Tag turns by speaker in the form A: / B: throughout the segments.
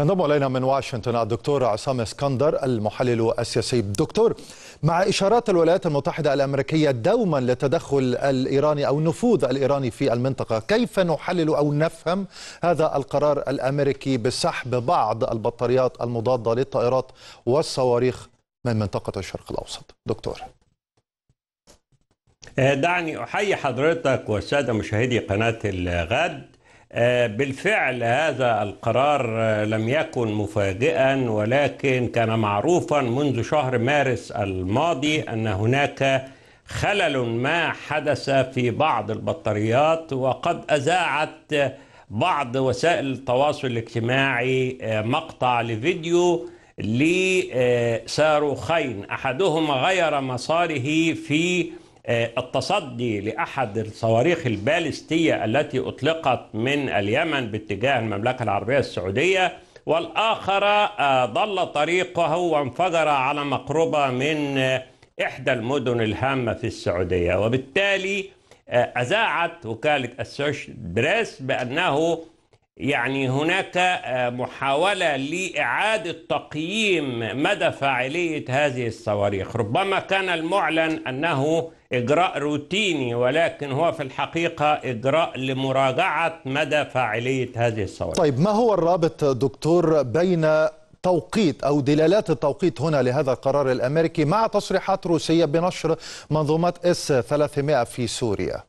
A: ينضم الينا من واشنطن الدكتور عصام اسكندر المحلل السياسي دكتور مع اشارات الولايات المتحده الامريكيه دوما للتدخل الايراني او النفوذ الايراني في المنطقه كيف نحلل او نفهم هذا القرار الامريكي بسحب بعض البطاريات المضاده للطائرات والصواريخ من منطقه الشرق الاوسط دكتور
B: آه، دعني احيي حضرتك والساده مشاهدي قناه الغد آه، بالفعل هذا القرار آه، لم يكن مفاجئا ولكن كان معروفا منذ شهر مارس الماضي ان هناك خلل ما حدث في بعض البطاريات وقد اذاعت بعض وسائل التواصل الاجتماعي آه، مقطع لفيديو لصاروخين احدهما غير مساره في آه، التصدي لاحد الصواريخ البالستيه التي اطلقت من اليمن باتجاه المملكه العربيه السعوديه والاخر ضل آه، طريقه وانفجر على مقربه من آه، احدى المدن الهامه في السعوديه وبالتالي اذاعت وكاله السوشيال بريس بانه يعني هناك آه، محاولة لإعادة تقييم مدى فاعلية هذه الصواريخ ربما كان المعلن أنه إجراء روتيني ولكن هو في الحقيقة إجراء لمراجعة مدى فاعلية هذه الصواريخ طيب
A: ما هو الرابط دكتور بين توقيت او دلالات التوقيت هنا لهذا القرار الامريكي مع تصريحات روسيه بنشر منظومات اس 300 في سوريا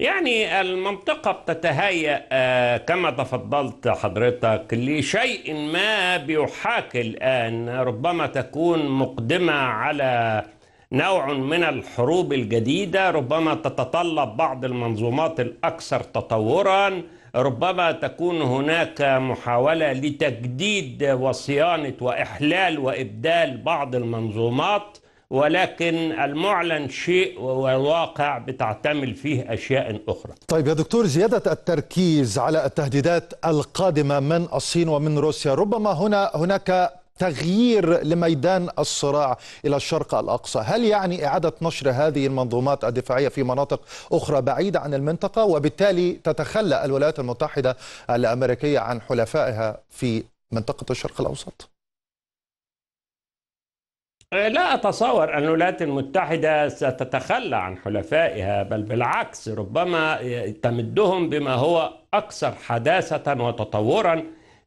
B: يعني المنطقة بتتهيأ آه، كما تفضلت حضرتك لشيء ما بيحاكي الآن ربما تكون مقدمة على نوع من الحروب الجديدة ربما تتطلب بعض المنظومات الأكثر تطورا ربما تكون هناك محاولة لتجديد وصيانة وإحلال وإبدال بعض المنظومات ولكن المعلن شيء والواقع بتعتمل فيه اشياء اخرى.
A: طيب يا دكتور زياده التركيز على التهديدات القادمه من الصين ومن روسيا، ربما هنا هناك تغيير لميدان الصراع الى الشرق الاقصى، هل يعني اعاده نشر هذه المنظومات الدفاعيه في مناطق اخرى بعيده عن المنطقه وبالتالي تتخلى الولايات المتحده الامريكيه عن حلفائها في منطقه الشرق الاوسط؟
B: آه، لا أتصور أن الولايات المتحدة ستتخلى عن حلفائها بل بالعكس ربما تمدهم بما هو أكثر حداثة وتطورا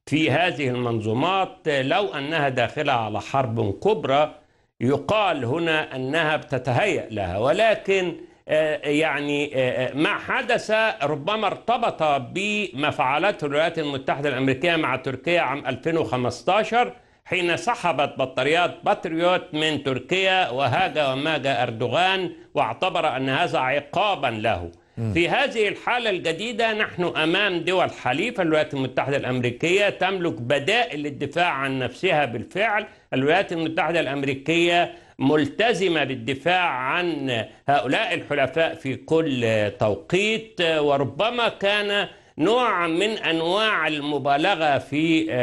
B: في هذه المنظومات لو أنها داخلة على حرب كبرى يقال هنا أنها بتتهيأ لها ولكن آه، يعني آه، ما حدث ربما ارتبط بما فعلته الولايات المتحدة الأمريكية مع تركيا عام 2015 حين سحبت بطاريات باتريوت من تركيا وهاج وماج أردوغان واعتبر أن هذا عقابا له في هذه الحالة الجديدة نحن أمام دول حليفة الولايات المتحدة الأمريكية تملك بدائل للدفاع عن نفسها بالفعل الولايات المتحدة الأمريكية ملتزمة بالدفاع عن هؤلاء الحلفاء في كل توقيت وربما كان نوع من أنواع المبالغة في آه،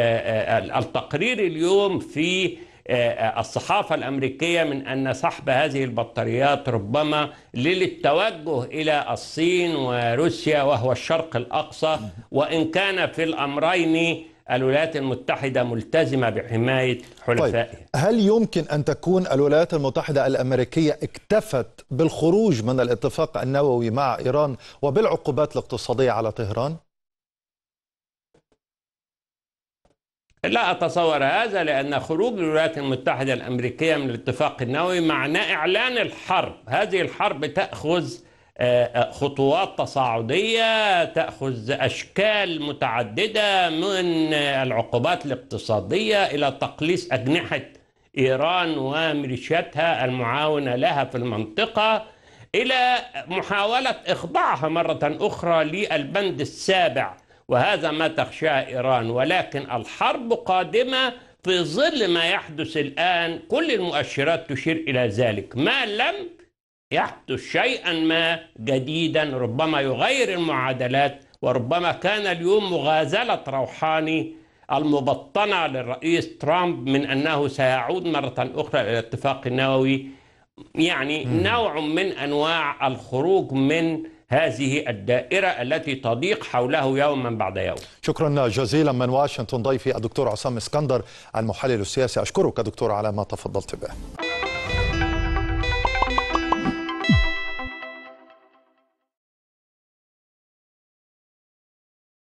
B: آه، التقرير اليوم في آه، الصحافة الأمريكية من أن سحب هذه البطاريات ربما للتوجه إلى الصين وروسيا وهو الشرق الأقصى وإن كان في الأمرين الولايات المتحدة ملتزمة بحماية طيب، حلفائها طيب.
A: هل يمكن أن تكون الولايات المتحدة الأمريكية اكتفت بالخروج من الاتفاق النووي مع إيران وبالعقوبات الاقتصادية على طهران؟
B: لا أتصور هذا لأن خروج الولايات المتحدة الأمريكية من الاتفاق النووي معناه إعلان الحرب هذه الحرب تأخذ آه، آه، خطوات تصاعدية تأخذ أشكال متعددة من العقوبات الاقتصادية إلى تقليص أجنحة إيران وميليشياتها المعاونة لها في المنطقة إلى محاولة إخضاعها مرة أخرى للبند السابع وهذا ما تخشاه إيران ولكن الحرب قادمة في ظل ما يحدث الآن كل المؤشرات تشير إلى ذلك ما لم يحدث شيئا ما جديدا ربما يغير المعادلات وربما كان اليوم مغازلة روحاني المبطنة للرئيس ترامب من أنه سيعود مرة أخرى إلى الاتفاق النووي يعني نوع من أنواع الخروج من هذه الدائرة التي تضيق حوله يوما بعد يوم
A: شكرا جزيلا من واشنطن ضيفي الدكتور عصام اسكندر المحلل السياسي أشكرك دكتور على ما تفضلت به